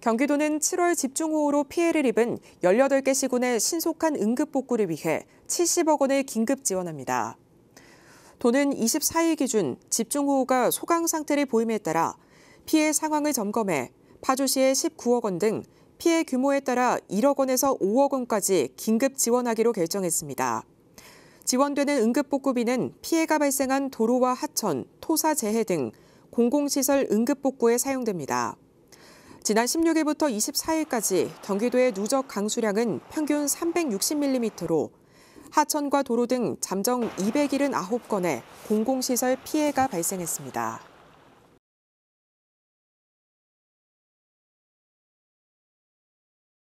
경기도는 7월 집중호우로 피해를 입은 18개 시군의 신속한 응급 복구를 위해 70억 원을 긴급 지원합니다. 도는 24일 기준 집중호우가 소강 상태를 보임에 따라 피해 상황을 점검해 파주시의 19억 원 등 피해 규모에 따라 1억 원에서 5억 원까지 긴급 지원하기로 결정했습니다. 지원되는 응급복구비는 피해가 발생한 도로와 하천, 토사 재해 등 공공시설 응급복구에 사용됩니다. 지난 16일부터 24일까지 경기도의 누적 강수량은 평균 360mm로 하천과 도로 등 잠정 279건의 공공시설 피해가 발생했습니다.